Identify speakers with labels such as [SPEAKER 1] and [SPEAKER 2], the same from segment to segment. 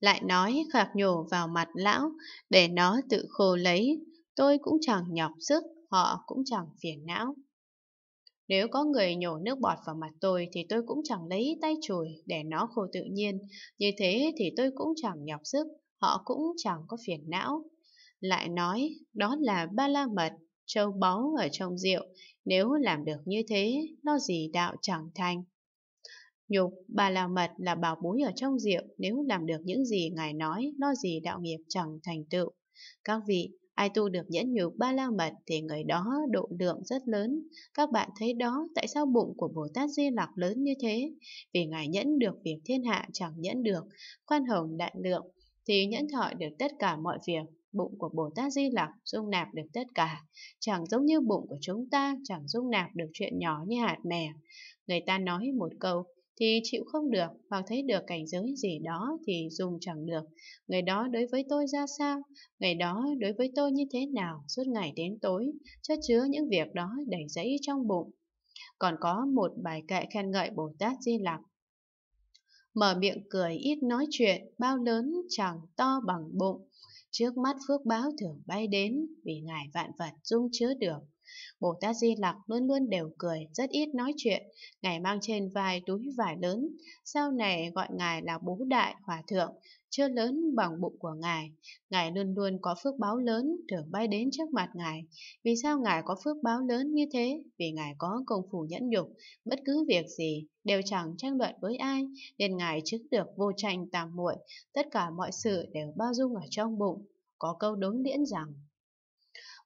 [SPEAKER 1] lại nói khạc nhổ vào mặt lão để nó tự khô lấy, tôi cũng chẳng nhọc sức, họ cũng chẳng phiền não. Nếu có người nhổ nước bọt vào mặt tôi thì tôi cũng chẳng lấy tay chùi để nó khô tự nhiên, như thế thì tôi cũng chẳng nhọc sức, họ cũng chẳng có phiền não. Lại nói, đó là ba la mật, châu báu ở trong rượu, nếu làm được như thế, nó gì đạo chẳng thành. Nhục, bà là mật là bảo bối ở trong rượu, nếu làm được những gì ngài nói, lo gì đạo nghiệp chẳng thành tựu. Các vị, ai tu được nhẫn nhục ba la mật thì người đó độ lượng rất lớn. Các bạn thấy đó, tại sao bụng của Bồ Tát Di Lặc lớn như thế? Vì ngài nhẫn được việc thiên hạ chẳng nhẫn được, khoan hồng đại lượng, thì nhẫn thọ được tất cả mọi việc. Bụng của Bồ Tát Di Lặc dung nạp được tất cả, chẳng giống như bụng của chúng ta chẳng dung nạp được chuyện nhỏ như hạt mè. Người ta nói một câu, thì chịu không được hoặc thấy được cảnh giới gì đó thì dùng chẳng được. Người đó đối với tôi ra sao? Người đó đối với tôi như thế nào? Suốt ngày đến tối, chất chứa những việc đó đầy dẫy trong bụng. Còn có một bài kệ khen ngợi Bồ Tát Di Lặc. Mở miệng cười ít nói chuyện, bao lớn chẳng to bằng bụng. Trước mắt phước báo thường bay đến vì ngài vạn vật dung chứa được. Bồ Tát Di Lặc luôn luôn đều cười, rất ít nói chuyện, ngài mang trên vai túi vải lớn, sau này gọi ngài là Bố Đại Hòa Thượng, chưa lớn bằng bụng của ngài. Ngài luôn luôn có phước báo lớn thường bay đến trước mặt ngài. Vì sao ngài có phước báo lớn như thế? Vì ngài có công phu nhẫn nhục, bất cứ việc gì đều chẳng tranh luận với ai, nên ngài chứng được vô tranh tam muội, tất cả mọi sự đều bao dung ở trong bụng. Có câu đối liễn rằng: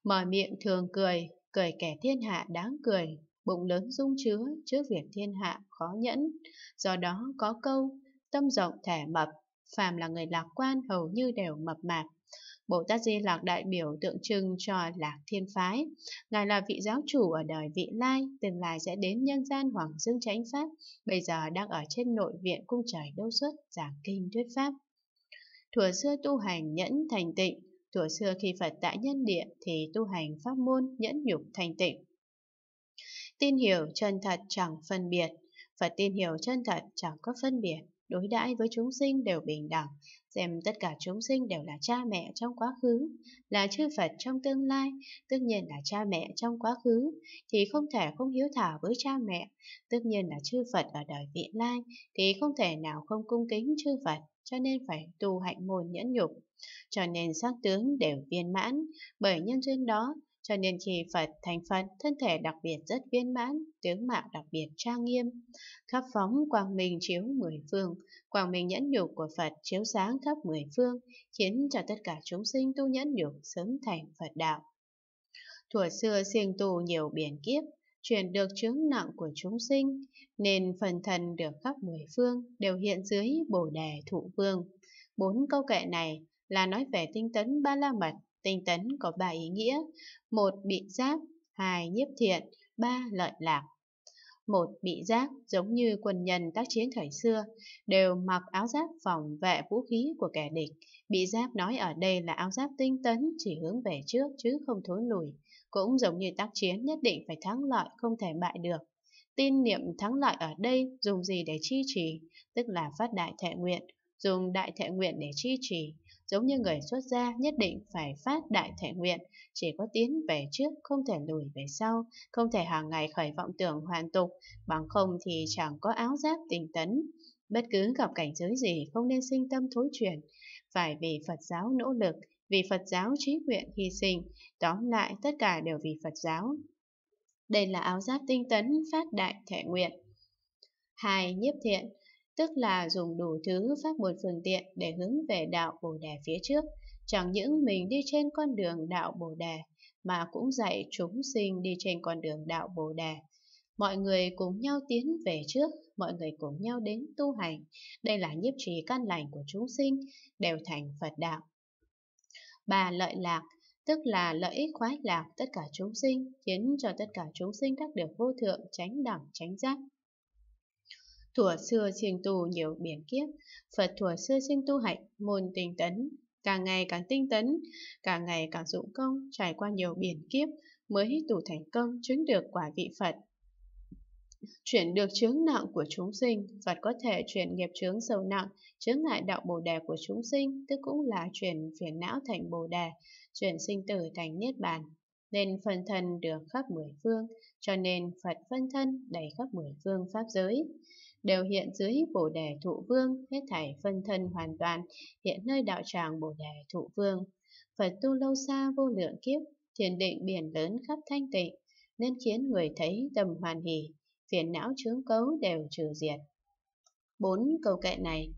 [SPEAKER 1] Mở miệng thường cười, cười kẻ thiên hạ đáng cười, bụng lớn dung chứa trước việc thiên hạ khó nhẫn. Do đó có câu, tâm rộng thẻ mập, phàm là người lạc quan hầu như đều mập mạp. Bồ Tát Di Lạc đại biểu tượng trưng cho Lạc Thiên Phái. Ngài là vị giáo chủ ở đời vị lai, tương lai sẽ đến nhân gian Hoàng Dương Chánh Pháp, bây giờ đang ở trên nội viện cung trời đâu xuất giảng kinh thuyết Pháp. Thuở xưa tu hành nhẫn thành tịnh, thuở xưa khi Phật tại nhân địa thì tu hành pháp môn nhẫn nhục thanh tịnh. Tin hiểu chân thật chẳng phân biệt. Phật tin hiểu chân thật chẳng có phân biệt đối đãi với chúng sinh đều bình đẳng, xem tất cả chúng sinh đều là cha mẹ trong quá khứ, là chư Phật trong tương lai, tất nhiên là cha mẹ trong quá khứ, thì không thể không hiếu thảo với cha mẹ, tất nhiên là chư Phật ở đời vị lai, thì không thể nào không cung kính chư Phật, cho nên phải tu hạnh môn nhẫn nhục. Cho nên sắc tướng đều viên mãn, bởi nhân duyên đó cho nên khi Phật thành Phật, thân thể đặc biệt rất viên mãn, tướng mạo đặc biệt trang nghiêm, khắp phóng quang minh chiếu mười phương, quang minh nhẫn nhục của Phật chiếu sáng khắp mười phương, khiến cho tất cả chúng sinh tu nhẫn nhục sớm thành Phật đạo. Thuở xưa siêng tu nhiều biển kiếp, chuyển được chứng nặng của chúng sinh, nên phần thần được khắp mười phương đều hiện dưới bồ đề thụ vương. Bốn câu kệ này là nói về tinh tấn ba la mật tinh tấn có ba ý nghĩa, một bị giác, hai nhiếp thiện, ba lợi lạc. Một bị giác giống như quân nhân tác chiến thời xưa, đều mặc áo giáp phòng vệ vũ khí của kẻ địch. Bị giáp nói ở đây là áo giáp tinh tấn chỉ hướng về trước chứ không thối lùi. Cũng giống như tác chiến nhất định phải thắng lợi không thể bại được. Tin niệm thắng lợi ở đây dùng gì để chi trì, tức là phát đại thệ nguyện, dùng đại thệ nguyện để chi trì, giống như người xuất gia nhất định phải phát đại thể nguyện, chỉ có tiến về trước, không thể lùi về sau, không thể hàng ngày khởi vọng tưởng hoàn tục, bằng không thì chẳng có áo giáp tinh tấn. Bất cứ gặp cảnh giới gì không nên sinh tâm thối chuyển, phải vì Phật giáo nỗ lực, vì Phật giáo trí nguyện hy sinh, tóm lại tất cả đều vì Phật giáo. Đây là áo giáp tinh tấn phát đại thể nguyện. 2. Nhiếp thiện tức là dùng đủ thứ pháp một phương tiện để hướng về đạo Bồ Đề phía trước. Chẳng những mình đi trên con đường đạo Bồ Đề, mà cũng dạy chúng sinh đi trên con đường đạo Bồ Đề. Mọi người cùng nhau tiến về trước, mọi người cùng nhau đến tu hành. Đây là nhiếp trì căn lành của chúng sinh, đều thành Phật đạo. Bà lợi lạc, tức là lợi ích khoái lạc tất cả chúng sinh, khiến cho tất cả chúng sinh đắc được vô thượng, tránh đẳng, tránh giác. Thuở xưa sinh tu nhiều biển kiếp, Phật thuở xưa sinh tu hạnh, môn tinh tấn, càng ngày càng tinh tấn, càng ngày càng dụng công, trải qua nhiều biển kiếp mới tu thành công chứng được quả vị Phật. Chuyển được chướng nặng của chúng sinh, Phật có thể chuyển nghiệp chướng sâu nặng, chướng ngại đạo Bồ đề của chúng sinh, tức cũng là chuyển phiền não thành Bồ đề, chuyển sinh tử thành Niết bàn. Nên phân thân được khắp mười phương, cho nên Phật phân thân đầy khắp mười phương pháp giới đều hiện dưới Bồ Đề Thụ Vương, hết thảy phân thân hoàn toàn, hiện nơi đạo tràng Bồ Đề Thụ Vương. Phật tu lâu xa vô lượng kiếp, thiền định biển lớn khắp thanh tịnh, nên khiến người thấy tầm hoàn hỷ, phiền não chướng cấu đều trừ diệt. Bốn câu kệ này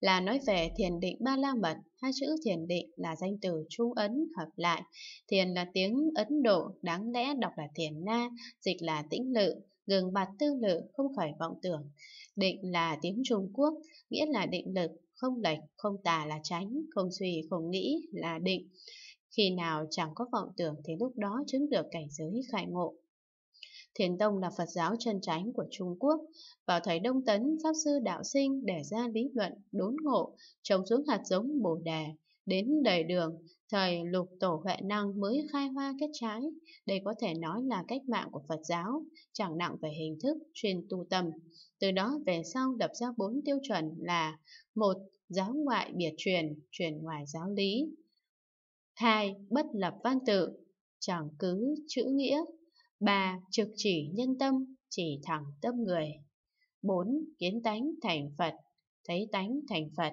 [SPEAKER 1] là nói về thiền định ba la mật, hai chữ thiền định là danh từ trung Ấn hợp lại. Thiền là tiếng Ấn Độ, đáng lẽ đọc là thiền na, dịch là tĩnh lự gương bạt tư lự không khỏi vọng tưởng. Định là tiếng Trung Quốc, nghĩa là định lực, không lệch, không tà là tránh, không suy, không nghĩ là định. Khi nào chẳng có vọng tưởng thì lúc đó chứng được cảnh giới khai ngộ. Thiền Tông là Phật giáo chân tránh của Trung Quốc. Vào thời Đông Tấn, Pháp Sư Đạo Sinh để ra lý luận đốn ngộ, trồng xuống hạt giống bồ đề, đến đời đường Thời lục tổ huệ năng mới khai hoa kết trái, đây có thể nói là cách mạng của Phật giáo, chẳng nặng về hình thức, chuyên tu tâm. Từ đó về sau đập ra bốn tiêu chuẩn là một Giáo ngoại biệt truyền, truyền ngoài giáo lý. hai Bất lập văn tự, chẳng cứ chữ nghĩa. ba Trực chỉ nhân tâm, chỉ thẳng tâm người. 4. Kiến tánh thành Phật, thấy tánh thành Phật.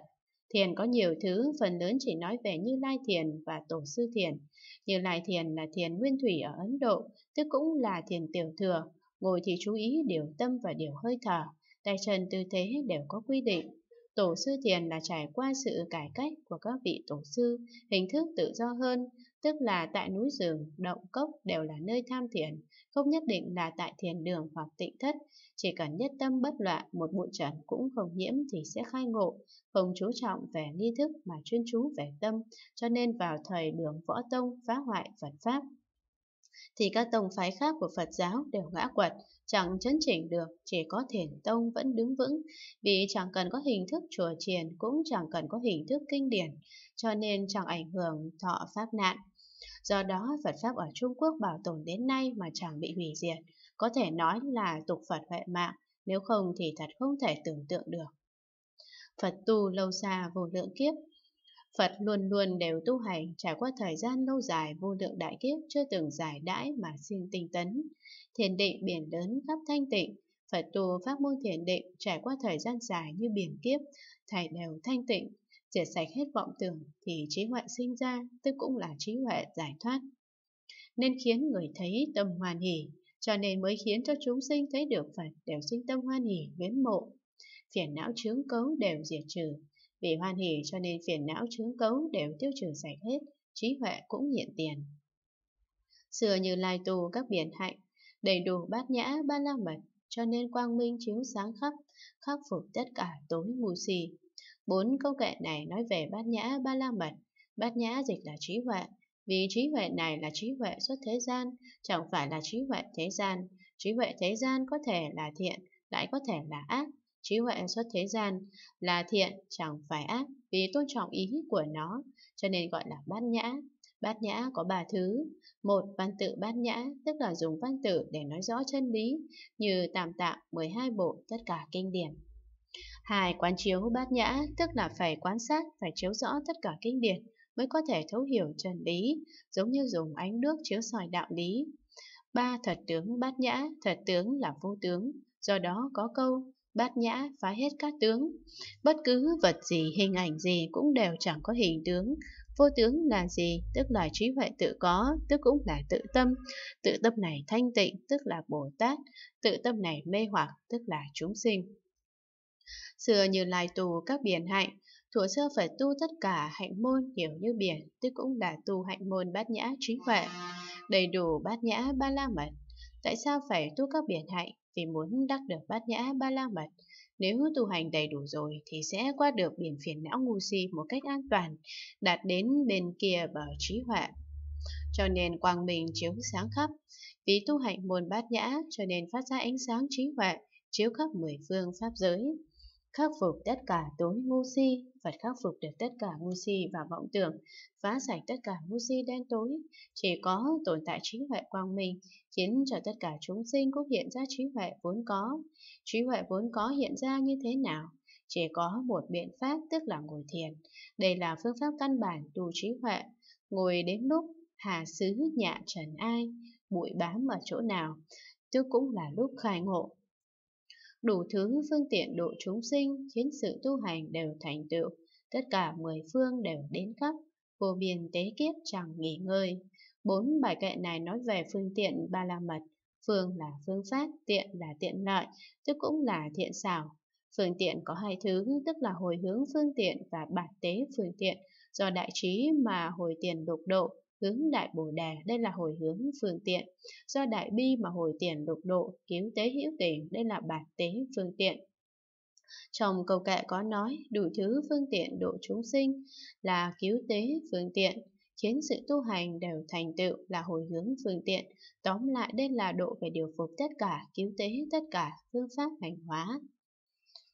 [SPEAKER 1] Thiền có nhiều thứ, phần lớn chỉ nói về Như Lai Thiền và Tổ Sư Thiền. Như Lai Thiền là thiền nguyên thủy ở Ấn Độ, tức cũng là thiền tiểu thừa. Ngồi thì chú ý điều tâm và điều hơi thở, tay chân tư thế đều có quy định. Tổ sư thiền là trải qua sự cải cách của các vị tổ sư, hình thức tự do hơn, tức là tại núi rừng, động cốc đều là nơi tham thiền, không nhất định là tại thiền đường hoặc tịnh thất, chỉ cần nhất tâm bất loạn một bụi trần cũng không nhiễm thì sẽ khai ngộ, không chú trọng về nghi thức mà chuyên chú về tâm, cho nên vào thời đường võ tông phá hoại Phật Pháp. Thì các tông phái khác của Phật giáo đều ngã quật, chẳng chấn chỉnh được, chỉ có thiền tông vẫn đứng vững, vì chẳng cần có hình thức chùa chiền cũng chẳng cần có hình thức kinh điển, cho nên chẳng ảnh hưởng thọ pháp nạn. Do đó, Phật Pháp ở Trung Quốc bảo tồn đến nay mà chẳng bị hủy diệt, có thể nói là tục Phật huệ mạng, nếu không thì thật không thể tưởng tượng được. Phật tu lâu xa vô lượng kiếp, Phật luôn luôn đều tu hành trải qua thời gian lâu dài vô lượng đại kiếp chưa từng giải đãi mà xin tinh tấn. Thiền định biển lớn khắp thanh tịnh, Phật tu pháp môn thiền định trải qua thời gian dài như biển kiếp, thải đều thanh tịnh, diệt sạch hết vọng tưởng thì trí huệ sinh ra, tức cũng là trí huệ giải thoát. Nên khiến người thấy tâm hoan hỷ, cho nên mới khiến cho chúng sinh thấy được Phật đều sinh tâm hoan hỷ, mến mộ. Phiền não chướng cấu đều diệt trừ, vì hoan hỷ cho nên phiền não chứng cấu đều tiêu trừ sạch hết, trí huệ cũng hiện tiền. Xưa như lai tù các biển hạnh, đầy đủ bát nhã ba la mật, cho nên quang minh chiếu sáng khắp, khắc phục tất cả tối mù xì. Bốn câu kệ này nói về bát nhã ba la mật, bát nhã dịch là trí huệ, vì trí huệ này là trí huệ xuất thế gian, chẳng phải là trí huệ thế gian. Trí huệ thế gian có thể là thiện, lại có thể là ác, trí huệ xuất thế gian là thiện chẳng phải ác vì tôn trọng ý của nó, cho nên gọi là bát nhã. Bát nhã có ba thứ. Một, văn tự bát nhã, tức là dùng văn tự để nói rõ chân lý, như tạm tạng 12 bộ tất cả kinh điển. Hai, quán chiếu bát nhã, tức là phải quan sát, phải chiếu rõ tất cả kinh điển mới có thể thấu hiểu chân lý, giống như dùng ánh nước chiếu soi đạo lý. Ba, thật tướng bát nhã, thật tướng là vô tướng, do đó có câu bát nhã phá hết các tướng. Bất cứ vật gì, hình ảnh gì cũng đều chẳng có hình tướng. Vô tướng là gì? Tức là trí huệ tự có, tức cũng là tự tâm. Tự tâm này thanh tịnh, tức là Bồ Tát. Tự tâm này mê hoặc, tức là chúng sinh. Xưa như lai tù các biển hạnh, Thủ sơ phải tu tất cả hạnh môn hiểu như biển, tức cũng là tu hạnh môn bát nhã trí huệ. Đầy đủ bát nhã ba la mật Tại sao phải tu các biển hạnh vì muốn đắc được bát nhã ba la mật? Nếu tu hành đầy đủ rồi thì sẽ qua được biển phiền não ngu si một cách an toàn, đạt đến bên kia bờ trí huệ. Cho nên quang minh chiếu sáng khắp, vì tu hành môn bát nhã cho nên phát ra ánh sáng trí huệ, chiếu khắp mười phương pháp giới khắc phục tất cả tối ngu si, Phật khắc phục được tất cả ngu si và vọng tưởng, phá sạch tất cả ngu si đen tối. Chỉ có tồn tại trí huệ quang minh, khiến cho tất cả chúng sinh cũng hiện ra trí huệ vốn có. Trí huệ vốn có hiện ra như thế nào? Chỉ có một biện pháp tức là ngồi thiền. Đây là phương pháp căn bản tu trí huệ. Ngồi đến lúc hà xứ nhạ trần ai, bụi bám ở chỗ nào, tức cũng là lúc khai ngộ đủ thứ phương tiện độ chúng sinh khiến sự tu hành đều thành tựu, tất cả mười phương đều đến khắp, vô biên tế kiếp chẳng nghỉ ngơi. Bốn bài kệ này nói về phương tiện ba la mật, phương là phương pháp, tiện là tiện lợi, tức cũng là thiện xảo. Phương tiện có hai thứ, tức là hồi hướng phương tiện và bản tế phương tiện, do đại trí mà hồi tiền lục độ, hướng đại bồ đề đây là hồi hướng phương tiện do đại bi mà hồi tiền lục độ cứu tế hữu tình đây là bản tế phương tiện trong câu kệ có nói đủ thứ phương tiện độ chúng sinh là cứu tế phương tiện khiến sự tu hành đều thành tựu là hồi hướng phương tiện tóm lại đây là độ về điều phục tất cả cứu tế tất cả phương pháp hành hóa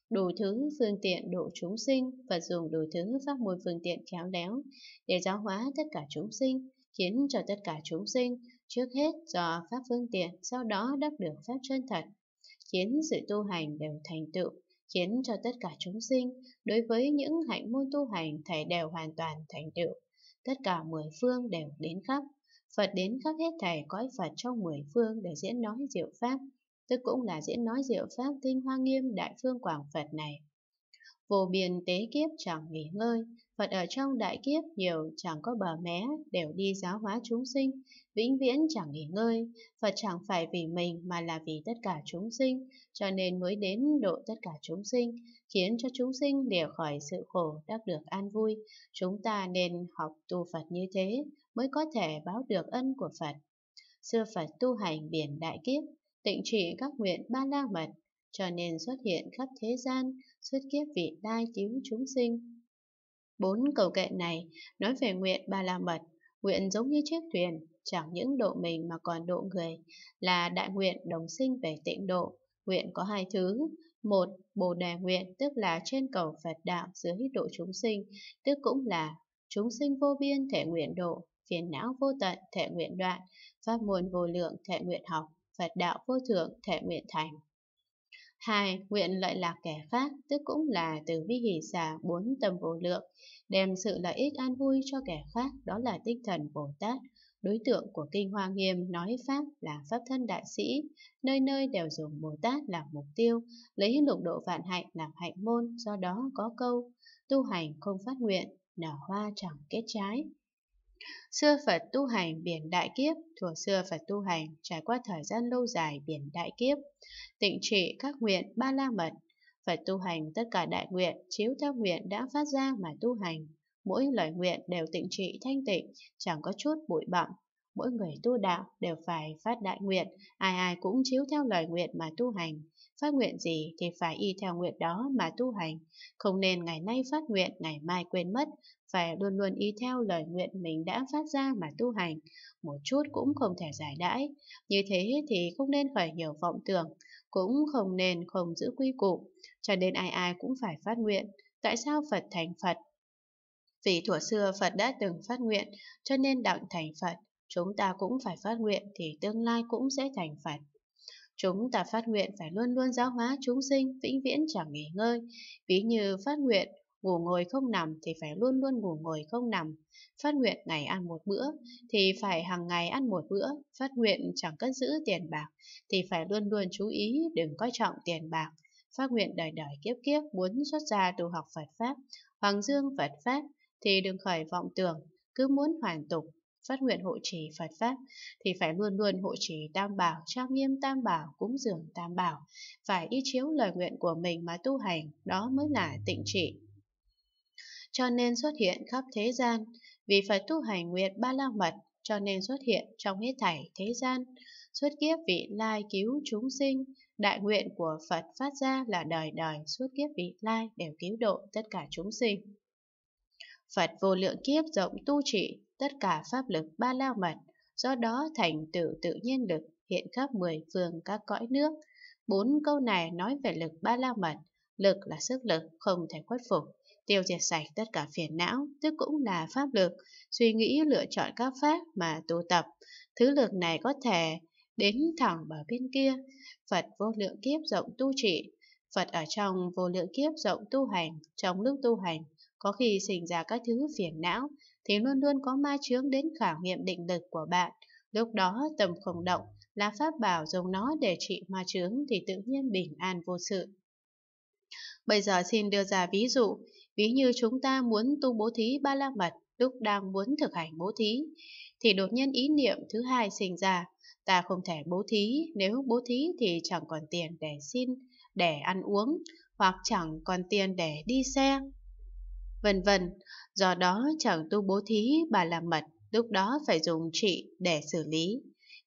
[SPEAKER 1] đủ thứ phương tiện độ chúng sinh và dùng đủ thứ pháp môn phương tiện khéo léo để giáo hóa tất cả chúng sinh khiến cho tất cả chúng sinh trước hết do pháp phương tiện, sau đó đắc được pháp chân thật, khiến sự tu hành đều thành tựu, khiến cho tất cả chúng sinh đối với những hạnh môn tu hành thầy đều hoàn toàn thành tựu. Tất cả mười phương đều đến khắp, Phật đến khắp hết thầy cõi Phật trong mười phương để diễn nói diệu pháp, tức cũng là diễn nói diệu pháp tinh hoa nghiêm đại phương quảng Phật này vô biên tế kiếp chẳng nghỉ ngơi, Phật ở trong đại kiếp nhiều chẳng có bờ mé, đều đi giáo hóa chúng sinh, vĩnh viễn chẳng nghỉ ngơi, Phật chẳng phải vì mình mà là vì tất cả chúng sinh, cho nên mới đến độ tất cả chúng sinh, khiến cho chúng sinh đều khỏi sự khổ đắc được an vui. Chúng ta nên học tu Phật như thế mới có thể báo được ân của Phật. Xưa Phật tu hành biển đại kiếp, tịnh trị các nguyện ba la mật cho nên xuất hiện khắp thế gian, xuất kiếp vị lai cứu chúng sinh. Bốn cầu kệ này nói về nguyện Ba La Mật, nguyện giống như chiếc thuyền, chẳng những độ mình mà còn độ người, là đại nguyện đồng sinh về tịnh độ. Nguyện có hai thứ, một, Bồ đề nguyện tức là trên cầu Phật đạo dưới độ chúng sinh, tức cũng là chúng sinh vô biên thể nguyện độ, phiền não vô tận thể nguyện đoạn, pháp môn vô lượng thể nguyện học, Phật đạo vô thượng thể nguyện thành hai Nguyện lợi lạc kẻ khác, tức cũng là từ vi hỷ xả bốn tâm vô lượng, đem sự lợi ích an vui cho kẻ khác, đó là tinh thần Bồ Tát. Đối tượng của Kinh Hoa Nghiêm nói Pháp là Pháp thân đại sĩ, nơi nơi đều dùng Bồ Tát làm mục tiêu, lấy lục độ vạn hạnh làm hạnh môn, do đó có câu, tu hành không phát nguyện, nở hoa chẳng kết trái, Xưa Phật tu hành biển đại kiếp, thuở xưa Phật tu hành trải qua thời gian lâu dài biển đại kiếp, tịnh trị các nguyện ba la mật. Phật tu hành tất cả đại nguyện, chiếu theo nguyện đã phát ra mà tu hành. Mỗi lời nguyện đều tịnh trị thanh tịnh, chẳng có chút bụi bặm. Mỗi người tu đạo đều phải phát đại nguyện, ai ai cũng chiếu theo lời nguyện mà tu hành. Phát nguyện gì thì phải y theo nguyện đó mà tu hành, không nên ngày nay phát nguyện, ngày mai quên mất, phải luôn luôn ý theo lời nguyện mình đã phát ra mà tu hành, một chút cũng không thể giải đãi. Như thế thì không nên khởi nhiều vọng tưởng, cũng không nên không giữ quy củ, cho nên ai ai cũng phải phát nguyện. Tại sao Phật thành Phật? Vì thuở xưa Phật đã từng phát nguyện, cho nên đặng thành Phật, chúng ta cũng phải phát nguyện thì tương lai cũng sẽ thành Phật. Chúng ta phát nguyện phải luôn luôn giáo hóa chúng sinh, vĩnh viễn chẳng nghỉ ngơi. Ví như phát nguyện ngủ ngồi không nằm thì phải luôn luôn ngủ ngồi không nằm, phát nguyện ngày ăn một bữa thì phải hàng ngày ăn một bữa, phát nguyện chẳng cất giữ tiền bạc thì phải luôn luôn chú ý đừng coi trọng tiền bạc, phát nguyện đời đời kiếp kiếp muốn xuất gia tu học Phật Pháp, Hoàng Dương Phật Pháp thì đừng khởi vọng tưởng, cứ muốn hoàn tục, phát nguyện hộ trì Phật Pháp thì phải luôn luôn hộ trì tam bảo, trang nghiêm tam bảo, cúng dường tam bảo, phải y chiếu lời nguyện của mình mà tu hành, đó mới là tịnh trị cho nên xuất hiện khắp thế gian, vì phải tu hành nguyện ba la mật, cho nên xuất hiện trong hết thảy thế gian. Xuất kiếp vị lai cứu chúng sinh, đại nguyện của Phật phát ra là đời đời xuất kiếp vị lai đều cứu độ tất cả chúng sinh. Phật vô lượng kiếp rộng tu trị tất cả pháp lực ba la mật, do đó thành tựu tự nhiên lực hiện khắp mười phương các cõi nước. Bốn câu này nói về lực ba la mật, lực là sức lực không thể khuất phục Tiêu diệt sạch tất cả phiền não, tức cũng là pháp lực, suy nghĩ lựa chọn các pháp mà tu tập. Thứ lực này có thể đến thẳng bờ bên kia. Phật vô lượng kiếp rộng tu trị, Phật ở trong vô lượng kiếp rộng tu hành, trong lúc tu hành, có khi sinh ra các thứ phiền não, thì luôn luôn có ma chướng đến khảo nghiệm định lực của bạn. Lúc đó tầm không động, là pháp bảo dùng nó để trị ma chướng thì tự nhiên bình an vô sự. Bây giờ xin đưa ra ví dụ, Ví như chúng ta muốn tu bố thí ba la mật lúc đang muốn thực hành bố thí, thì đột nhiên ý niệm thứ hai sinh ra, ta không thể bố thí, nếu bố thí thì chẳng còn tiền để xin, để ăn uống, hoặc chẳng còn tiền để đi xe, vân vân. Do đó chẳng tu bố thí ba la mật, lúc đó phải dùng trị để xử lý.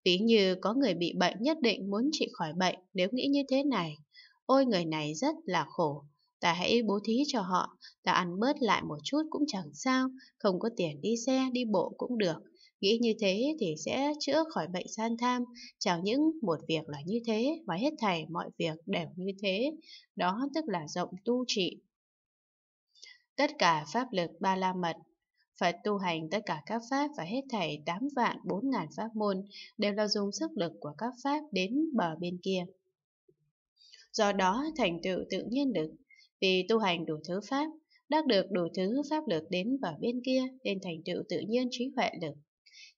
[SPEAKER 1] Ví như có người bị bệnh nhất định muốn trị khỏi bệnh nếu nghĩ như thế này. Ôi người này rất là khổ, Ta hãy bố thí cho họ, ta ăn bớt lại một chút cũng chẳng sao, không có tiền đi xe, đi bộ cũng được. Nghĩ như thế thì sẽ chữa khỏi bệnh san tham, chẳng những một việc là như thế và hết thảy mọi việc đều như thế, đó tức là rộng tu trị. Tất cả pháp lực ba la mật Phật tu hành tất cả các pháp và hết thảy 8 vạn 4 ngàn pháp môn đều là dùng sức lực của các pháp đến bờ bên kia. Do đó thành tựu tự nhiên được. Vì tu hành đủ thứ pháp, đắc được đủ thứ pháp lực đến vào bên kia nên thành tựu tự nhiên trí huệ lực.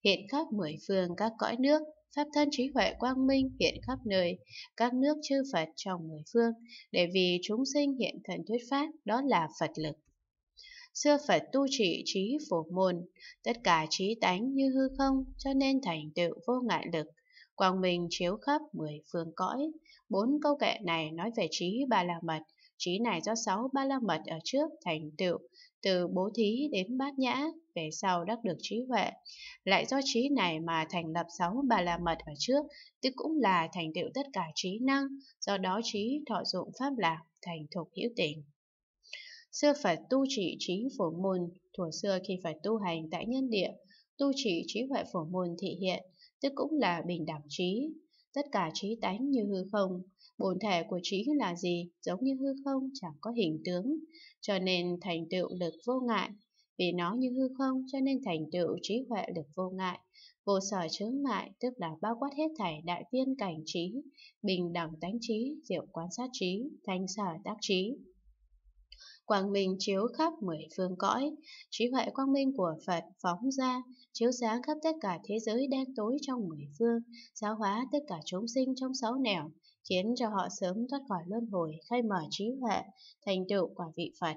[SPEAKER 1] Hiện khắp mười phương các cõi nước, pháp thân trí huệ quang minh hiện khắp nơi, các nước chư Phật trong mười phương, để vì chúng sinh hiện thần thuyết pháp, đó là Phật lực. Xưa Phật tu trị trí phổ môn, tất cả trí tánh như hư không, cho nên thành tựu vô ngại lực. Quang minh chiếu khắp mười phương cõi. Bốn câu kệ này nói về trí Ba La Mật, trí này do sáu ba la mật ở trước thành tựu, từ bố thí đến bát nhã, về sau đắc được trí huệ. Lại do trí này mà thành lập sáu ba la mật ở trước, tức cũng là thành tựu tất cả trí năng, do đó trí thọ dụng pháp lạc, thành thục hữu tình. Xưa Phật tu trị trí phổ môn, thuở xưa khi Phật tu hành tại nhân địa, tu trị trí huệ phổ môn thị hiện, tức cũng là bình đẳng trí. Tất cả trí tánh như hư không, Bổn thể của trí là gì, giống như hư không chẳng có hình tướng, cho nên thành tựu lực vô ngại. Vì nó như hư không cho nên thành tựu trí huệ lực vô ngại. Vô sở chướng ngại tức là bao quát hết thảy đại viên cảnh trí, bình đẳng tánh trí, diệu quan sát trí, thanh sở tác trí quang minh chiếu khắp mười phương cõi, trí huệ quang minh của Phật phóng ra, chiếu sáng khắp tất cả thế giới đen tối trong mười phương, giáo hóa tất cả chúng sinh trong sáu nẻo, khiến cho họ sớm thoát khỏi luân hồi, khai mở trí huệ, thành tựu quả vị Phật.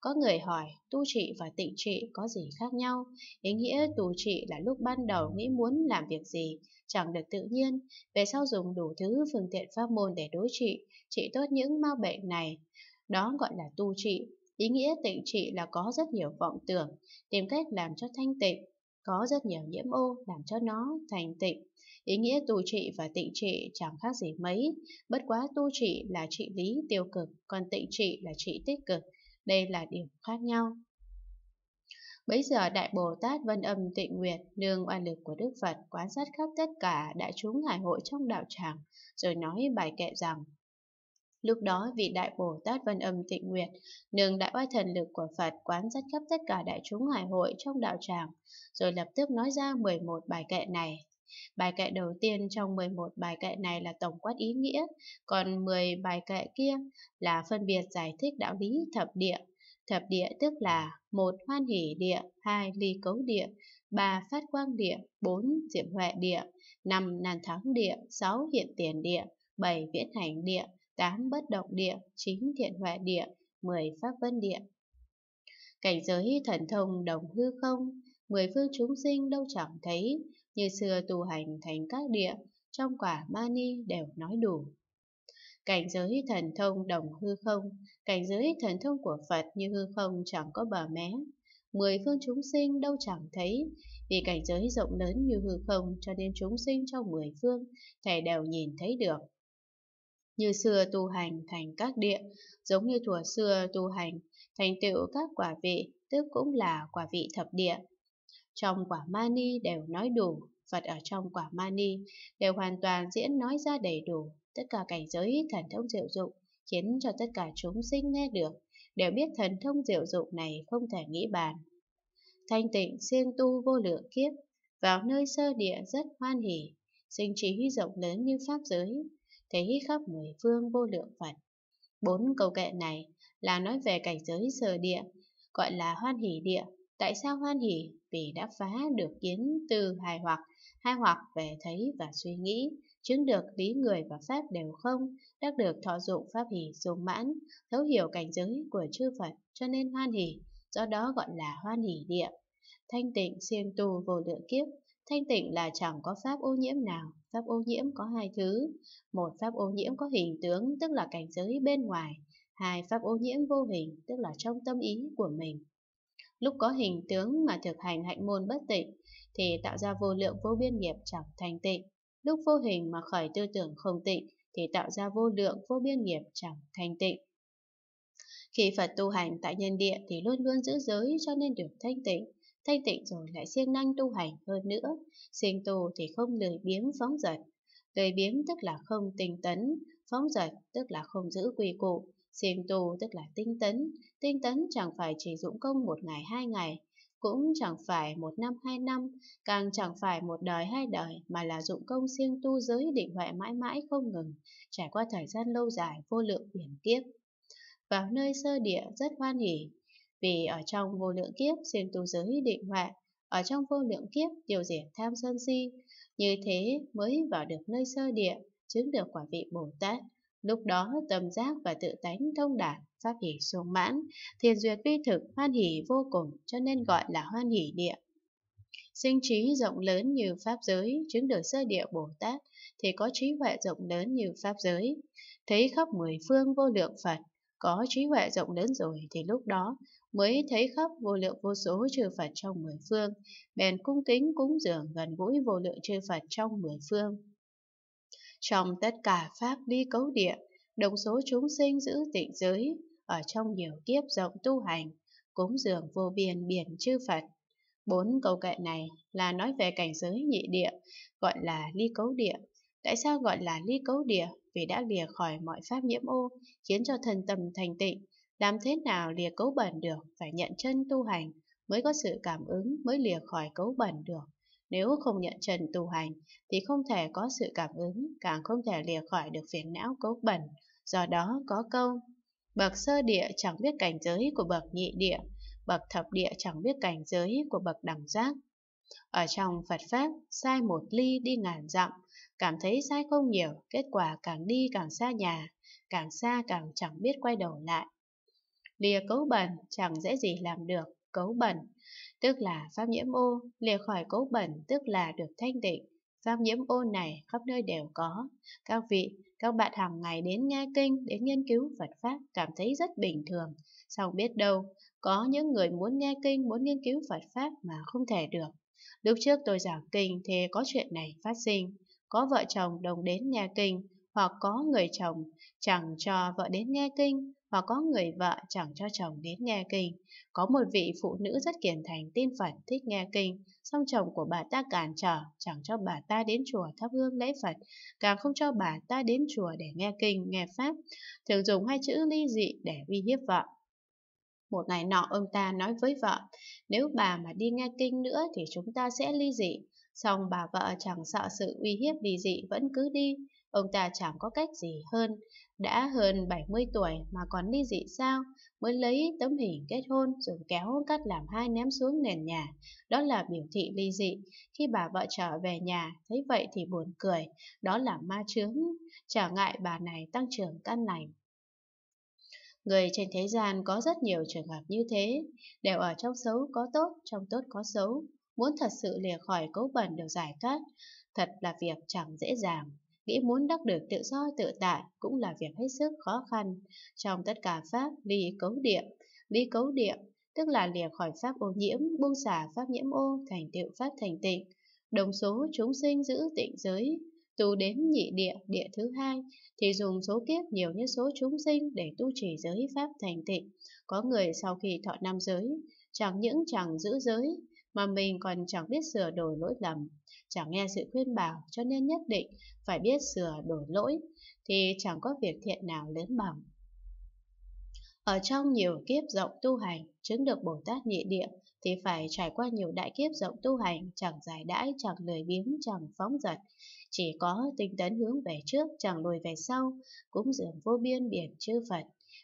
[SPEAKER 1] Có người hỏi, tu trị và tịnh trị có gì khác nhau? Ý nghĩa tu trị là lúc ban đầu nghĩ muốn làm việc gì, chẳng được tự nhiên, về sau dùng đủ thứ phương tiện pháp môn để đối trị, trị tốt những mau bệnh này. Đó gọi là tu trị. Ý nghĩa tịnh trị là có rất nhiều vọng tưởng, tìm cách làm cho thanh tịnh, có rất nhiều nhiễm ô làm cho nó thành tịnh. Ý nghĩa tu trị và tịnh trị chẳng khác gì mấy, bất quá tu trị là trị lý tiêu cực, còn tịnh trị là trị tích cực. Đây là điểm khác nhau. Bấy giờ Đại Bồ Tát Vân Âm Tịnh Nguyệt nương oan lực của Đức Phật quan sát khắp tất cả đại chúng hải hội trong đạo tràng, rồi nói bài kệ rằng Lúc đó vị Đại Bồ Tát Văn Âm Tịnh nguyệt nương đại oai thần lực của Phật quán rất khắp tất cả đại chúng hải hội trong đạo tràng, rồi lập tức nói ra 11 bài kệ này. Bài kệ đầu tiên trong 11 bài kệ này là tổng quát ý nghĩa, còn 10 bài kệ kia là phân biệt giải thích đạo lý thập địa. Thập địa tức là một hoan hỷ địa, hai ly cấu địa, ba phát quang địa, bốn diệm huệ địa, năm nàn thắng địa, sáu hiện tiền địa, bảy viễn hành địa, 8 bất động địa, 9 thiện hòa địa, 10 pháp vân địa. Cảnh giới thần thông đồng hư không, mười phương chúng sinh đâu chẳng thấy, như xưa tu hành thành các địa, trong quả mani đều nói đủ. Cảnh giới thần thông đồng hư không, cảnh giới thần thông của Phật như hư không chẳng có bờ mé, mười phương chúng sinh đâu chẳng thấy, vì cảnh giới rộng lớn như hư không cho nên chúng sinh trong mười phương, thể đều nhìn thấy được như xưa tu hành thành các địa, giống như thuở xưa tu hành thành tựu các quả vị, tức cũng là quả vị thập địa. Trong quả mani đều nói đủ, Phật ở trong quả mani đều hoàn toàn diễn nói ra đầy đủ, tất cả cảnh giới thần thông diệu dụng, khiến cho tất cả chúng sinh nghe được, đều biết thần thông diệu dụng này không thể nghĩ bàn. Thanh tịnh siêng tu vô lượng kiếp, vào nơi sơ địa rất hoan hỉ, sinh trí rộng lớn như pháp giới, thấy khắp mười phương vô lượng Phật. Bốn câu kệ này là nói về cảnh giới sở địa, gọi là hoan hỷ địa. Tại sao hoan hỷ? Vì đã phá được kiến từ hài hoặc, hai hoặc về thấy và suy nghĩ, chứng được lý người và pháp đều không, đã được thọ dụng pháp hỷ dùng mãn, thấu hiểu cảnh giới của chư Phật cho nên hoan hỷ, do đó gọi là hoan hỷ địa. Thanh tịnh siêng tu vô lượng kiếp, thanh tịnh là chẳng có pháp ô nhiễm nào, Pháp ô nhiễm có hai thứ. Một pháp ô nhiễm có hình tướng, tức là cảnh giới bên ngoài. Hai pháp ô nhiễm vô hình, tức là trong tâm ý của mình. Lúc có hình tướng mà thực hành hạnh môn bất tịnh, thì tạo ra vô lượng vô biên nghiệp chẳng thành tịnh. Lúc vô hình mà khởi tư tưởng không tịnh, thì tạo ra vô lượng vô biên nghiệp chẳng thành tịnh. Khi Phật tu hành tại nhân địa thì luôn luôn giữ giới cho nên được thanh tịnh thanh tịnh rồi lại siêng năng tu hành hơn nữa, sinh tu thì không lười biếng phóng dật. Lười biếng tức là không tinh tấn, phóng dật tức là không giữ quy củ, sinh tu tức là tinh tấn, tinh tấn chẳng phải chỉ dũng công một ngày hai ngày, cũng chẳng phải một năm hai năm, càng chẳng phải một đời hai đời mà là dụng công siêng tu giới định huệ mãi mãi không ngừng, trải qua thời gian lâu dài vô lượng biển kiếp. Vào nơi sơ địa rất hoan hỉ, vì ở trong vô lượng kiếp xuyên tu giới định hoại, ở trong vô lượng kiếp tiêu diệt tham sân si, như thế mới vào được nơi sơ địa, chứng được quả vị Bồ Tát. Lúc đó tâm giác và tự tánh thông đạt, pháp hỷ xuống mãn, thiền duyệt vi thực hoan hỷ vô cùng cho nên gọi là hoan hỷ địa. Sinh trí rộng lớn như pháp giới, chứng được sơ địa Bồ Tát, thì có trí huệ rộng lớn như pháp giới. Thấy khắp mười phương vô lượng Phật, có trí huệ rộng lớn rồi thì lúc đó mới thấy khắp vô lượng vô số chư Phật trong mười phương, bèn cung kính cúng dường gần gũi vô lượng chư Phật trong mười phương. Trong tất cả pháp ly cấu địa, đồng số chúng sinh giữ tịnh giới, ở trong nhiều kiếp rộng tu hành, cúng dường vô biên biển chư Phật. Bốn câu kệ này là nói về cảnh giới nhị địa, gọi là ly cấu địa. Tại sao gọi là ly cấu địa? Vì đã lìa khỏi mọi pháp nhiễm ô, khiến cho thần tâm thành tịnh, làm thế nào lìa cấu bẩn được, phải nhận chân tu hành, mới có sự cảm ứng, mới lìa khỏi cấu bẩn được. Nếu không nhận chân tu hành thì không thể có sự cảm ứng, càng không thể lìa khỏi được phiền não cấu bẩn. Do đó có câu, bậc sơ địa chẳng biết cảnh giới của bậc nhị địa, bậc thập địa chẳng biết cảnh giới của bậc đẳng giác. Ở trong Phật Pháp, sai một ly đi ngàn dặm, cảm thấy sai không nhiều, kết quả càng đi càng xa nhà, càng xa càng chẳng biết quay đầu lại lìa cấu bẩn chẳng dễ gì làm được, cấu bẩn, tức là pháp nhiễm ô, lìa khỏi cấu bẩn tức là được thanh tịnh. Pháp nhiễm ô này khắp nơi đều có. Các vị, các bạn hàng ngày đến nghe kinh, đến nghiên cứu Phật Pháp cảm thấy rất bình thường. song biết đâu, có những người muốn nghe kinh, muốn nghiên cứu Phật Pháp mà không thể được. Lúc trước tôi giảng kinh thì có chuyện này phát sinh. Có vợ chồng đồng đến nghe kinh, hoặc có người chồng chẳng cho vợ đến nghe kinh, và có người vợ chẳng cho chồng đến nghe kinh. Có một vị phụ nữ rất kiền thành tin Phật thích nghe kinh, song chồng của bà ta cản trở, chẳng cho bà ta đến chùa thắp hương lễ Phật, càng không cho bà ta đến chùa để nghe kinh, nghe Pháp, thường dùng hai chữ ly dị để uy hiếp vợ. Một ngày nọ ông ta nói với vợ, nếu bà mà đi nghe kinh nữa thì chúng ta sẽ ly dị. Xong bà vợ chẳng sợ sự uy hiếp ly dị vẫn cứ đi, ông ta chẳng có cách gì hơn đã hơn 70 tuổi mà còn ly dị sao, mới lấy tấm hình kết hôn rồi kéo cắt làm hai ném xuống nền nhà. Đó là biểu thị ly dị. Khi bà vợ trở về nhà, thấy vậy thì buồn cười. Đó là ma chướng, trở ngại bà này tăng trưởng căn lành. Người trên thế gian có rất nhiều trường hợp như thế, đều ở trong xấu có tốt, trong tốt có xấu. Muốn thật sự lìa khỏi cấu bẩn đều giải thoát, thật là việc chẳng dễ dàng nghĩ muốn đắc được tự do tự tại cũng là việc hết sức khó khăn. Trong tất cả pháp ly cấu địa, ly cấu địa tức là lìa khỏi pháp ô nhiễm, buông xả pháp nhiễm ô, thành tựu pháp thành tịnh. Đồng số chúng sinh giữ tịnh giới, tu đến nhị địa, địa thứ hai, thì dùng số kiếp nhiều như số chúng sinh để tu trì giới pháp thành tịnh. Có người sau khi thọ năm giới, chẳng những chẳng giữ giới, mà mình còn chẳng biết sửa đổi lỗi lầm, chẳng nghe sự khuyên bảo cho nên nhất định phải biết sửa đổi lỗi thì chẳng có việc thiện nào lớn bằng. Ở trong nhiều kiếp rộng tu hành, chứng được Bồ Tát nhị địa thì phải trải qua nhiều đại kiếp rộng tu hành, chẳng giải đãi, chẳng lười biếng, chẳng phóng dật. Chỉ có tinh tấn hướng về trước, chẳng lùi về sau, cúng dường vô biên biển chư Phật.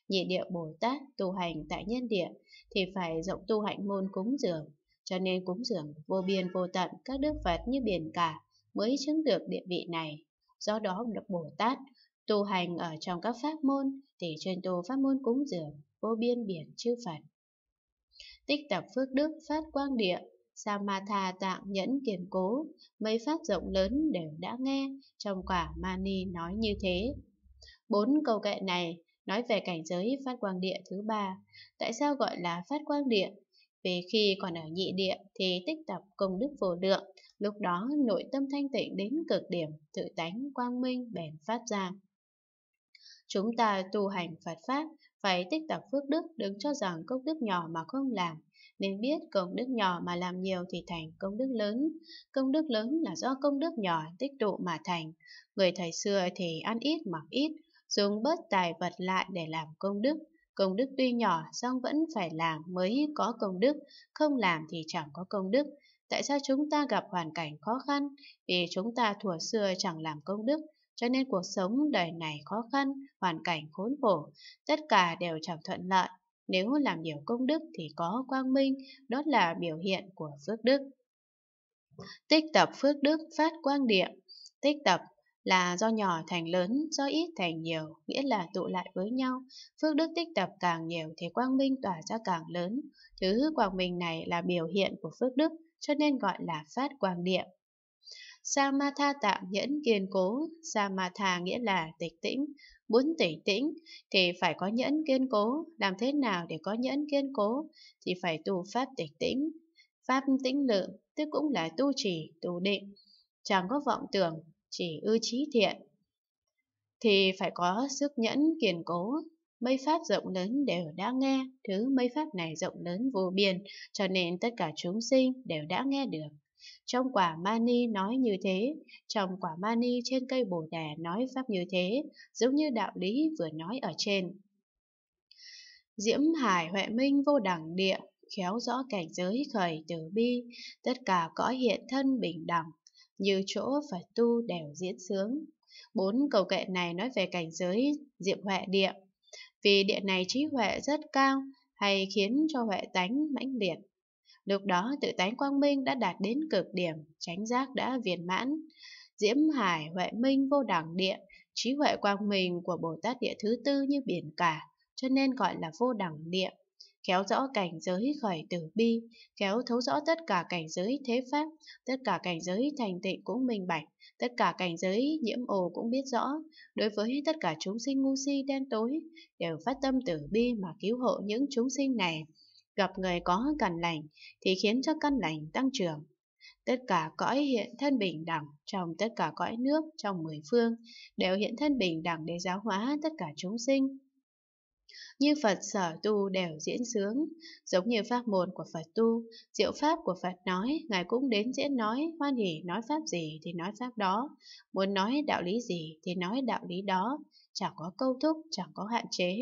[SPEAKER 1] Nhị địa Bồ Tát tu hành tại nhân địa thì phải rộng tu hạnh môn cúng dường, cho nên cúng dường vô biên vô tận các đức Phật như biển cả mới chứng được địa vị này. Do đó được Bồ Tát tu hành ở trong các pháp môn thì chuyên tu pháp môn cúng dường vô biên biển chư Phật. Tích tập phước đức phát quang địa, Samatha tạng nhẫn kiềm cố, mấy pháp rộng lớn đều đã nghe trong quả Mani nói như thế. Bốn câu kệ này nói về cảnh giới phát quang địa thứ ba. Tại sao gọi là phát quang địa? Vì khi còn ở nhị địa thì tích tập công đức vô lượng, lúc đó nội tâm thanh tịnh đến cực điểm, tự tánh quang minh bèn phát ra. Chúng ta tu hành Phật Pháp phải tích tập phước đức đừng cho rằng công đức nhỏ mà không làm. Nên biết công đức nhỏ mà làm nhiều thì thành công đức lớn. Công đức lớn là do công đức nhỏ tích tụ mà thành. Người thầy xưa thì ăn ít mặc ít, dùng bớt tài vật lại để làm công đức. Công đức tuy nhỏ, song vẫn phải làm mới có công đức, không làm thì chẳng có công đức. Tại sao chúng ta gặp hoàn cảnh khó khăn? Vì chúng ta thuở xưa chẳng làm công đức, cho nên cuộc sống đời này khó khăn, hoàn cảnh khốn khổ, tất cả đều chẳng thuận lợi. Nếu làm điều công đức thì có quang minh, đó là biểu hiện của phước đức. Tích tập phước đức phát quang địa Tích tập là do nhỏ thành lớn, do ít thành nhiều, nghĩa là tụ lại với nhau. Phước đức tích tập càng nhiều thì quang minh tỏa ra càng lớn. Thứ quang minh này là biểu hiện của phước đức, cho nên gọi là phát quang niệm. Samatha tạm nhẫn kiên cố, Samatha nghĩa là tịch tĩnh, muốn tịch tĩnh thì phải có nhẫn kiên cố, làm thế nào để có nhẫn kiên cố thì phải tu pháp tịch tĩnh. Pháp tĩnh lượng, tức cũng là tu trì, tu định, chẳng có vọng tưởng, chỉ ư trí thiện, thì phải có sức nhẫn kiên cố. mấy Pháp rộng lớn đều đã nghe, thứ mấy Pháp này rộng lớn vô biên, cho nên tất cả chúng sinh đều đã nghe được. Trong quả mani nói như thế, trong quả mani trên cây bồ đề nói Pháp như thế, giống như đạo lý vừa nói ở trên. Diễm hải huệ minh vô đẳng địa, khéo rõ cảnh giới khởi từ bi, tất cả cõi hiện thân bình đẳng, như chỗ và tu đều diễn sướng. Bốn cầu kệ này nói về cảnh giới diệm huệ địa. Vì địa này trí huệ rất cao hay khiến cho huệ tánh mãnh liệt. Lúc đó tự tánh quang minh đã đạt đến cực điểm, tránh giác đã viên mãn. Diễm hải huệ minh vô đẳng địa, trí huệ quang minh của Bồ Tát địa thứ tư như biển cả, cho nên gọi là vô đẳng địa khéo rõ cảnh giới khởi tử bi, kéo thấu rõ tất cả cảnh giới thế pháp, tất cả cảnh giới thành tịnh cũng minh bạch, tất cả cảnh giới nhiễm ồ cũng biết rõ, đối với tất cả chúng sinh ngu si đen tối, đều phát tâm tử bi mà cứu hộ những chúng sinh này. Gặp người có căn lành thì khiến cho căn lành tăng trưởng. Tất cả cõi hiện thân bình đẳng trong tất cả cõi nước trong mười phương đều hiện thân bình đẳng để giáo hóa tất cả chúng sinh như Phật sở tu đều diễn sướng. Giống như pháp môn của Phật tu, diệu pháp của Phật nói, Ngài cũng đến diễn nói, hoan hỷ nói pháp gì thì nói pháp đó, muốn nói đạo lý gì thì nói đạo lý đó, chẳng có câu thúc, chẳng có hạn chế,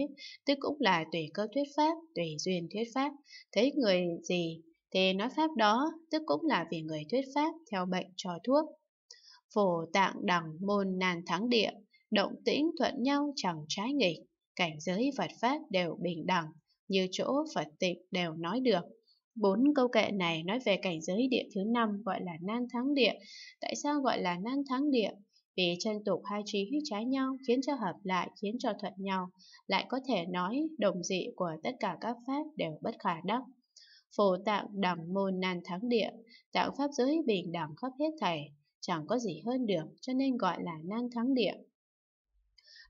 [SPEAKER 1] tức cũng là tùy cơ thuyết pháp, tùy duyên thuyết pháp, thấy người gì thì nói pháp đó, tức cũng là vì người thuyết pháp theo bệnh cho thuốc. Phổ tạng đẳng môn nàn thắng địa, động tĩnh thuận nhau chẳng trái nghịch, cảnh giới Phật Pháp đều bình đẳng, như chỗ Phật tịch đều nói được. Bốn câu kệ này nói về cảnh giới địa thứ năm gọi là nan thắng địa. Tại sao gọi là nan thắng địa? Vì chân tục hai trí trái nhau khiến cho hợp lại, khiến cho thuận nhau, lại có thể nói đồng dị của tất cả các pháp đều bất khả đắc. Phổ tạng đẳng môn nan thắng địa, tạo pháp giới bình đẳng khắp hết thảy, chẳng có gì hơn được cho nên gọi là nan thắng địa.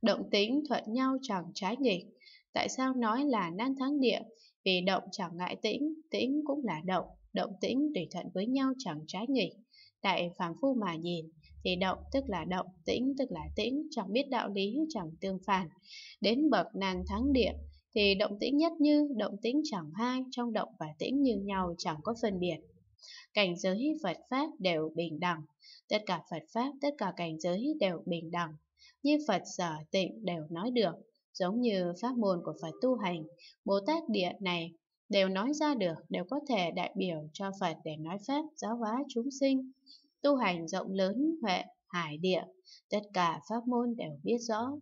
[SPEAKER 1] Động tính thuận nhau chẳng trái nghịch. Tại sao nói là nan thắng địa? Vì động chẳng ngại tĩnh, tĩnh cũng là động, động tĩnh tùy thuận với nhau chẳng trái nghịch. Tại phàm phu mà nhìn, thì động tức là động, tĩnh tức là tĩnh, chẳng biết đạo lý, chẳng tương phản. Đến bậc nan thắng địa, thì động tĩnh nhất như, động tĩnh chẳng hai, trong động và tĩnh như nhau chẳng có phân biệt. Cảnh giới Phật Pháp đều bình đẳng, tất cả Phật Pháp, tất cả cảnh giới đều bình đẳng như Phật sở tịnh đều nói được, giống như pháp môn của Phật tu hành, Bồ Tát địa này đều nói ra được, đều có thể đại biểu cho Phật để nói Pháp giáo hóa chúng sinh. Tu hành rộng lớn, huệ, hải địa, tất cả pháp môn đều biết rõ,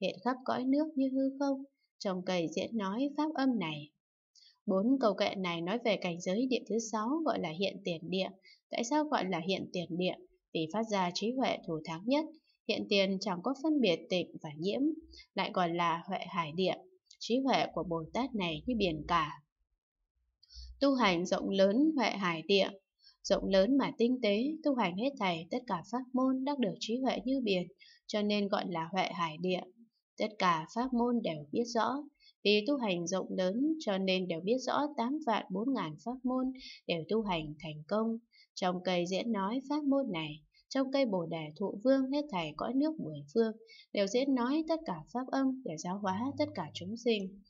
[SPEAKER 1] hiện khắp cõi nước như hư không, trồng cây diễn nói pháp âm này. Bốn câu kệ này nói về cảnh giới địa thứ sáu gọi là hiện tiền địa. Tại sao gọi là hiện tiền địa? Vì phát ra trí huệ thủ thắng nhất, hiện tiền chẳng có phân biệt tịnh và nhiễm, lại còn là huệ hải địa, trí huệ của Bồ Tát này như biển cả. Tu hành rộng lớn huệ hải địa, rộng lớn mà tinh tế, tu hành hết thảy tất cả pháp môn đắc được trí huệ như biển, cho nên gọi là huệ hải địa. Tất cả pháp môn đều biết rõ, vì tu hành rộng lớn cho nên đều biết rõ 8 vạn 4 ngàn pháp môn đều tu hành thành công. Trong cây diễn nói pháp môn này, trong cây bồ đề thụ vương hết thảy cõi nước mười phương, đều diễn nói tất cả pháp âm để giáo hóa tất cả chúng sinh.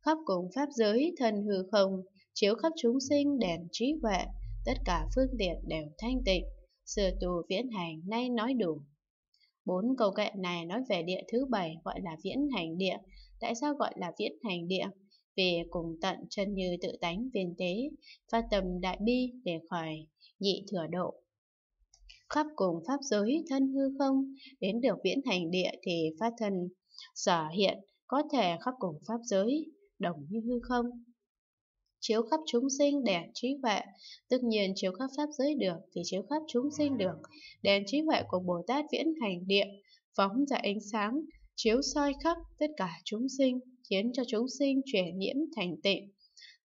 [SPEAKER 1] Khắp cùng pháp giới, thần hư không, chiếu khắp chúng sinh đèn trí huệ, tất cả phương tiện đều thanh tịnh, sửa tù viễn hành nay nói đủ. Bốn câu kệ này nói về địa thứ bảy gọi là viễn hành địa. Tại sao gọi là viễn hành địa? Vì cùng tận chân như tự tánh viên tế, phát tâm đại bi để khỏi nhị thừa độ, khắp cùng pháp giới thân hư không, đến được viễn hành địa thì pháp thân sở hiện, có thể khắp cùng pháp giới, đồng như hư không. Chiếu khắp chúng sinh để trí huệ, tất nhiên chiếu khắp pháp giới được thì chiếu khắp chúng sinh được, đèn trí huệ của Bồ Tát viễn hành địa, phóng ra ánh sáng, chiếu soi khắp tất cả chúng sinh, khiến cho chúng sinh chuyển nhiễm thành tịnh.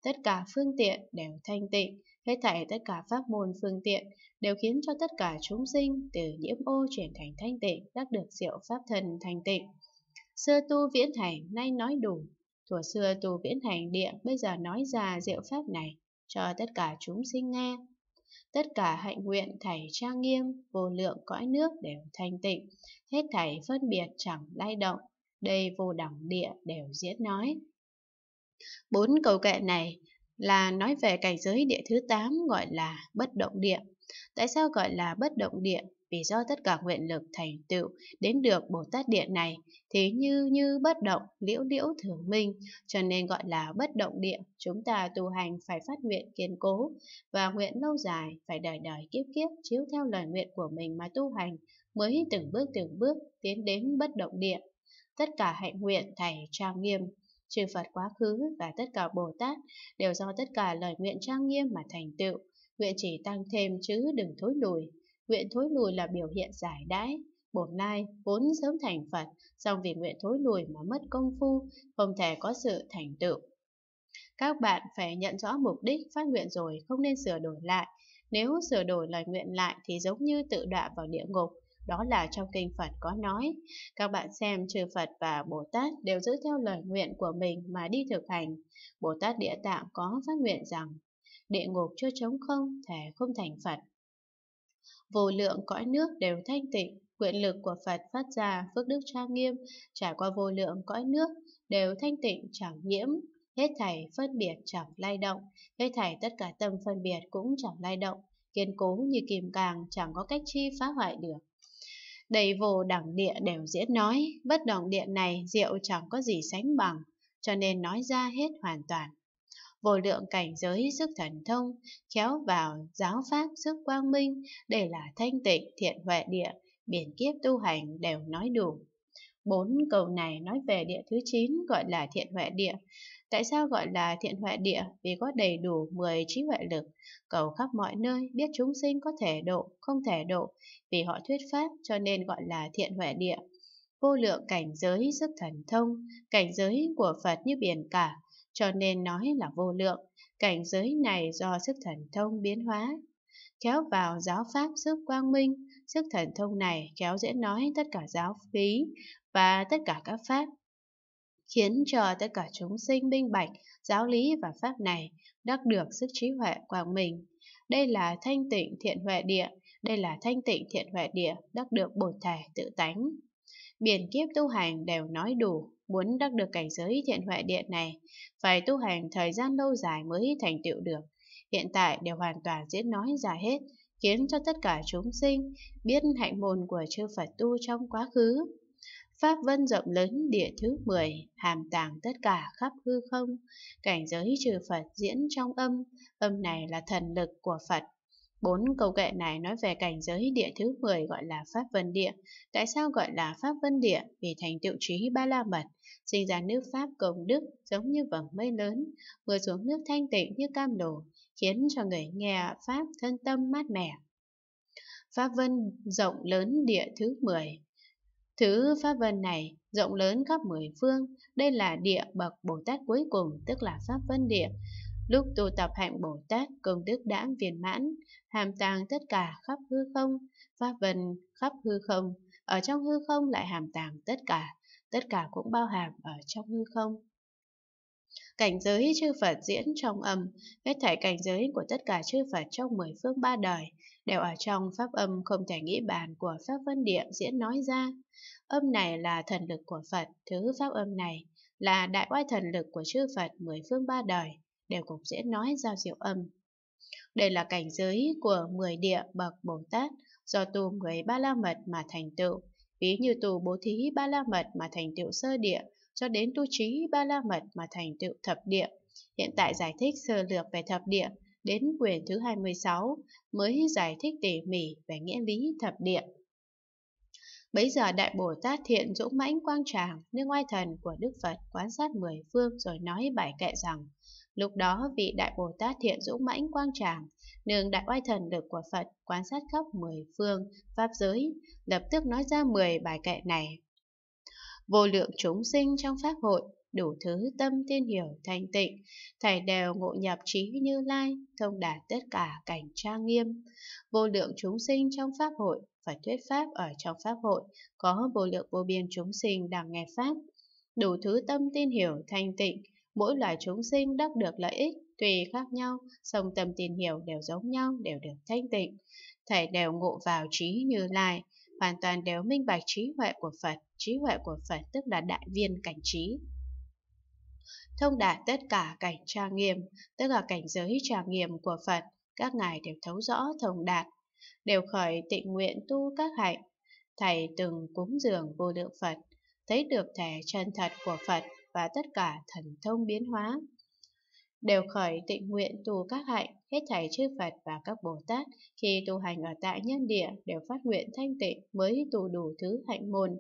[SPEAKER 1] Tất cả phương tiện đều thanh tịnh, Hết thảy tất cả pháp môn phương tiện đều khiến cho tất cả chúng sinh từ nhiễm ô chuyển thành thanh tịnh, đắc được diệu pháp thần thanh tịnh. Xưa tu viễn hành, nay nói đủ. Thuở xưa tu viễn hành địa, bây giờ nói ra diệu pháp này, cho tất cả chúng sinh nghe. Tất cả hạnh nguyện thảy trang nghiêm, vô lượng cõi nước đều thanh tịnh, hết thảy phân biệt chẳng lay động, đây vô đẳng địa đều diễn nói. Bốn cầu kệ này là nói về cảnh giới địa thứ 8 gọi là bất động địa. Tại sao gọi là bất động địa? Vì do tất cả nguyện lực thành tựu đến được Bồ Tát Địa này thì như như bất động, liễu liễu thường minh, cho nên gọi là bất động địa. Chúng ta tu hành phải phát nguyện kiên cố và nguyện lâu dài, phải đời đời kiếp kiếp chiếu theo lời nguyện của mình mà tu hành mới từng bước từng bước tiến đến bất động địa. Tất cả hạnh nguyện thầy trang nghiêm chư Phật quá khứ và tất cả Bồ Tát đều do tất cả lời nguyện trang nghiêm mà thành tựu, nguyện chỉ tăng thêm chứ đừng thối lùi. Nguyện thối lùi là biểu hiện giải đãi, bổn lai vốn sớm thành Phật, song vì nguyện thối lùi mà mất công phu, không thể có sự thành tựu. Các bạn phải nhận rõ mục đích phát nguyện rồi không nên sửa đổi lại. Nếu sửa đổi lời nguyện lại thì giống như tự đọa vào địa ngục, đó là trong kinh Phật có nói, các bạn xem chư Phật và Bồ Tát đều giữ theo lời nguyện của mình mà đi thực hành. Bồ Tát Địa Tạng có phát nguyện rằng, địa ngục chưa trống không, thể không thành Phật. Vô lượng cõi nước đều thanh tịnh, quyện lực của Phật phát ra phước đức trang nghiêm, trải qua vô lượng cõi nước, đều thanh tịnh chẳng nhiễm, hết thảy phân biệt chẳng lay động, hết thảy tất cả tâm phân biệt cũng chẳng lay động, kiên cố như kìm càng chẳng có cách chi phá hoại được. Đầy vô đẳng địa đều diễn nói, bất đồng địa này diệu chẳng có gì sánh bằng, cho nên nói ra hết hoàn toàn. Vô lượng cảnh giới sức thần thông, khéo vào giáo pháp sức quang minh, để là thanh tịnh, thiện huệ địa, biển kiếp tu hành đều nói đủ. Bốn cầu này nói về địa thứ 9 gọi là thiện huệ địa. Tại sao gọi là thiện huệ địa? Vì có đầy đủ 10 trí huệ lực, cầu khắp mọi nơi, biết chúng sinh có thể độ, không thể độ, vì họ thuyết pháp cho nên gọi là thiện huệ địa. Vô lượng cảnh giới rất thần thông, cảnh giới của Phật như biển cả, cho nên nói là vô lượng. Cảnh giới này do sức thần thông biến hóa, kéo vào giáo pháp sức quang minh, sức thần thông này kéo dễ nói tất cả giáo phí và tất cả các pháp, khiến cho tất cả chúng sinh minh bạch giáo lý và pháp này đắc được sức trí huệ quảng mình. Đây là thanh tịnh thiện huệ địa, đây là thanh tịnh thiện huệ địa đắc được bồ thể tự tánh. Biển kiếp tu hành đều nói đủ, muốn đắc được cảnh giới thiện huệ địa này, phải tu hành thời gian lâu dài mới thành tựu được. Hiện tại đều hoàn toàn diễn nói ra hết, khiến cho tất cả chúng sinh biết hạnh môn của chư Phật tu trong quá khứ, Pháp vân rộng lớn địa thứ 10, hàm tàng tất cả khắp hư không, cảnh giới trừ Phật diễn trong âm, âm này là thần lực của Phật. Bốn câu kệ này nói về cảnh giới địa thứ 10 gọi là Pháp Vân Địa. Tại sao gọi là Pháp Vân Địa? Vì thành tựu trí ba la mật, sinh ra nước Pháp công đức giống như vầng mây lớn, vừa xuống nước thanh tịnh như cam đồ, khiến cho người nghe Pháp thân tâm mát mẻ. Pháp Vân rộng lớn địa thứ 10 Thứ pháp vân này rộng lớn khắp mười phương, đây là địa bậc Bồ Tát cuối cùng, tức là pháp vân địa. Lúc tu tập hạnh Bồ Tát, công đức đã viên mãn, hàm tàng tất cả khắp hư không, pháp vân khắp hư không, ở trong hư không lại hàm tàng tất cả, tất cả cũng bao hàm ở trong hư không. Cảnh giới chư Phật diễn trong âm, hết thảy cảnh giới của tất cả chư Phật trong mười phương ba đời đều ở trong pháp âm không thể nghĩ bàn của pháp vân địa diễn nói ra. Âm này là thần lực của Phật, thứ pháp âm này là đại oai thần lực của chư Phật mười phương ba đời, đều cũng diễn nói ra diệu âm. Đây là cảnh giới của mười địa bậc Bồ Tát do tu người Ba La Mật mà thành tựu, ví như tu bố thí Ba La Mật mà thành tựu sơ địa, cho đến tu trí Ba La Mật mà thành tựu thập địa. Hiện tại giải thích sơ lược về thập địa, đến quyển thứ 26 mới giải thích tỉ mỉ về nghĩa lý thập địa. Bấy giờ Đại Bồ Tát Thiện Dũng Mãnh Quang Tràng, nơi ngoại thần của Đức Phật quan sát mười phương rồi nói bài kệ rằng, lúc đó vị Đại Bồ Tát Thiện Dũng Mãnh Quang Tràng, nương đại oai thần lực của Phật quan sát khắp mười phương, pháp giới, lập tức nói ra mười bài kệ này. Vô lượng chúng sinh trong pháp hội, đủ thứ tâm tiên hiểu thanh tịnh, thảy đều ngộ nhập trí như lai, thông đạt tất cả cảnh trang nghiêm. Vô lượng chúng sinh trong pháp hội phải thuyết pháp ở trong pháp hội, có vô lượng vô biên chúng sinh đang nghe pháp, đủ thứ tâm tin hiểu thanh tịnh, mỗi loài chúng sinh đắc được lợi ích tùy khác nhau, song tâm tin hiểu đều giống nhau, đều được thanh tịnh, thể đều ngộ vào trí như lai, hoàn toàn đều minh bạch trí huệ của Phật, trí huệ của Phật tức là đại viên cảnh trí thông đạt tất cả cảnh trang nghiêm, tức là cảnh giới trang nghiêm của Phật, các ngài đều thấu rõ thông đạt, đều khởi tịnh nguyện tu các hạnh. Thầy từng cúng dường vô lượng Phật, thấy được thể chân thật của Phật và tất cả thần thông biến hóa. Đều khởi tịnh nguyện tu các hạnh, hết thảy chư Phật và các Bồ Tát khi tu hành ở tại nhân địa đều phát nguyện thanh tịnh mới tu đủ thứ hạnh môn.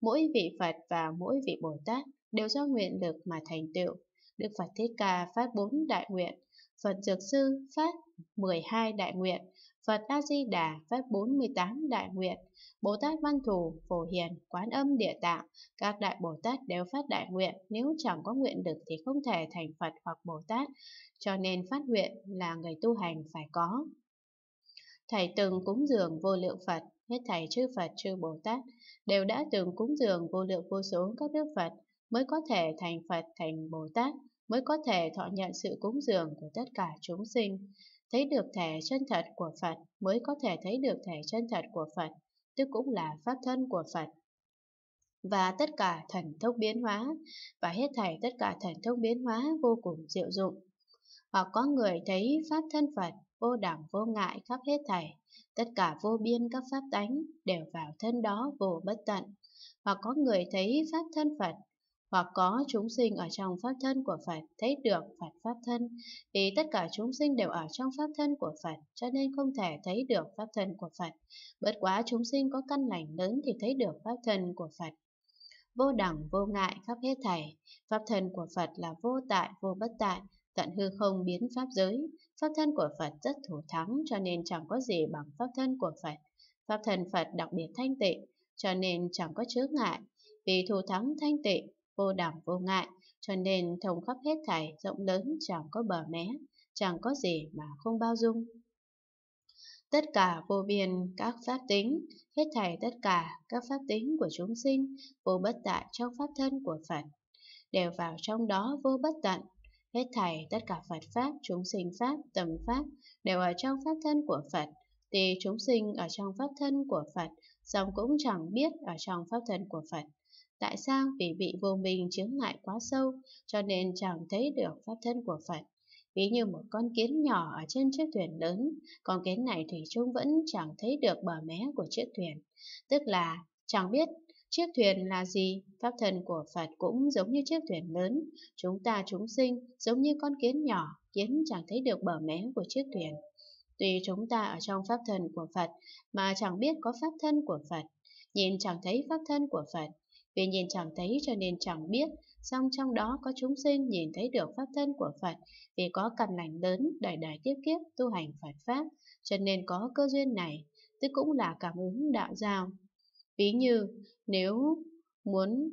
[SPEAKER 1] Mỗi vị Phật và mỗi vị Bồ Tát đều do nguyện lực mà thành tựu. Đức Phật Thích Ca phát bốn đại nguyện, Phật Dược Sư phát 12 đại nguyện, Phật A-di-đà phát 48 đại nguyện, Bồ Tát Văn Thù, Phổ Hiền, Quán Âm Địa Tạng, các đại Bồ Tát đều phát đại nguyện, nếu chẳng có nguyện lực thì không thể thành Phật hoặc Bồ Tát, cho nên phát nguyện là người tu hành phải có. Thầy từng cúng dường vô lượng Phật, hết thầy chư Phật chư Bồ Tát, đều đã từng cúng dường vô lượng vô số các đức Phật, mới có thể thành Phật thành Bồ Tát, mới có thể thọ nhận sự cúng dường của tất cả chúng sinh. Thấy được thể chân thật của Phật mới có thể thấy được thể chân thật của Phật, tức cũng là pháp thân của Phật. Và tất cả thần thông biến hóa, và hết thảy tất cả thần thông biến hóa vô cùng diệu dụng. Hoặc có người thấy pháp thân Phật vô đẳng vô ngại khắp hết thảy, tất cả vô biên các pháp tánh đều vào thân đó vô bất tận. Hoặc có người thấy pháp thân Phật hoặc có chúng sinh ở trong pháp thân của Phật thấy được Phật pháp thân, vì tất cả chúng sinh đều ở trong pháp thân của Phật, cho nên không thể thấy được pháp thân của Phật. Bất quá chúng sinh có căn lành lớn thì thấy được pháp thân của Phật. Vô đẳng vô ngại khắp hết thảy, pháp thân của Phật là vô tại vô bất tại, tận hư không biến pháp giới. Pháp thân của Phật rất thủ thắng cho nên chẳng có gì bằng pháp thân của Phật. Pháp thân Phật đặc biệt thanh tịnh, cho nên chẳng có chướng ngại. Vì thủ thắng thanh tịnh, vô đẳng vô ngại, cho nên thông khắp hết thảy rộng lớn chẳng có bờ mé, chẳng có gì mà không bao dung. Tất cả vô biên các pháp tính, hết thảy tất cả các pháp tính của chúng sinh, vô bất tại trong pháp thân của Phật, đều vào trong đó vô bất tận. Hết thảy tất cả Phật Pháp, chúng sinh Pháp, tầm Pháp đều ở trong pháp thân của Phật, thì chúng sinh ở trong pháp thân của Phật, song cũng chẳng biết ở trong pháp thân của Phật Tại sao? Vì bị vô minh chướng ngại quá sâu, cho nên chẳng thấy được pháp thân của Phật. Ví như một con kiến nhỏ ở trên chiếc thuyền lớn, con kiến này Thủy chung vẫn chẳng thấy được bờ mé của chiếc thuyền. Tức là chẳng biết chiếc thuyền là gì, pháp thân của Phật cũng giống như chiếc thuyền lớn. Chúng ta chúng sinh giống như con kiến nhỏ, kiến chẳng thấy được bờ mé của chiếc thuyền. Tuy chúng ta ở trong pháp thân của Phật mà chẳng biết có pháp thân của Phật, nhìn chẳng thấy pháp thân của Phật, Tuy nhiên chẳng thấy cho nên chẳng biết, song trong đó có chúng sinh nhìn thấy được pháp thân của Phật vì có căn lành lớn đời đời tiếp kiếp tu hành Phật Pháp, cho nên có cơ duyên này, tức cũng là cảm ứng đạo giao. Ví như nếu muốn